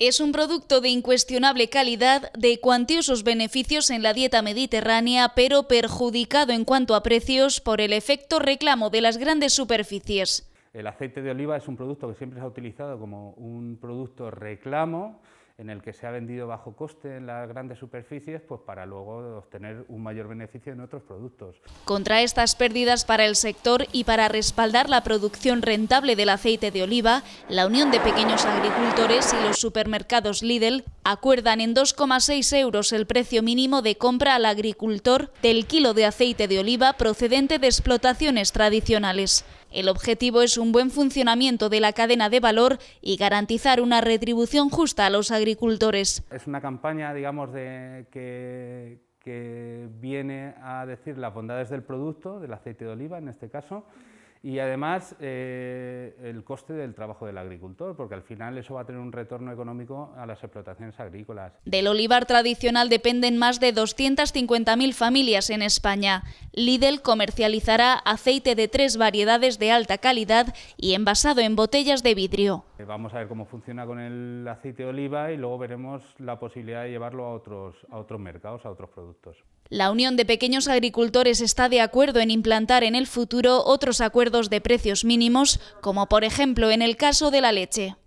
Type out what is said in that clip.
Es un producto de incuestionable calidad, de cuantiosos beneficios en la dieta mediterránea, pero perjudicado en cuanto a precios por el efecto reclamo de las grandes superficies. El aceite de oliva es un producto que siempre se ha utilizado como un producto reclamo en el que se ha vendido bajo coste en las grandes superficies, pues para luego obtener un mayor beneficio en otros productos. Contra estas pérdidas para el sector y para respaldar la producción rentable del aceite de oliva, la Unión de Pequeños Agricultores y los supermercados Lidl acuerdan en 2,6 euros el precio mínimo de compra al agricultor del kilo de aceite de oliva procedente de explotaciones tradicionales. El objetivo es un buen funcionamiento de la cadena de valor y garantizar una retribución justa a los agricultores. Es una campaña, digamos, de, que, viene a decir las bondades del producto, del aceite de oliva en este caso, y además eh, el coste del trabajo del agricultor, porque al final eso va a tener un retorno económico a las explotaciones agrícolas. Del olivar tradicional dependen más de 250.000 familias en España. Lidl comercializará aceite de tres variedades de alta calidad y envasado en botellas de vidrio. Eh, vamos a ver cómo funciona con el aceite de oliva y luego veremos la posibilidad de llevarlo a otros, a otros mercados, a otros productos. La Unión de Pequeños Agricultores está de acuerdo en implantar en el futuro otros acuerdos de precios mínimos, como por ejemplo ejemplo en el caso de la leche.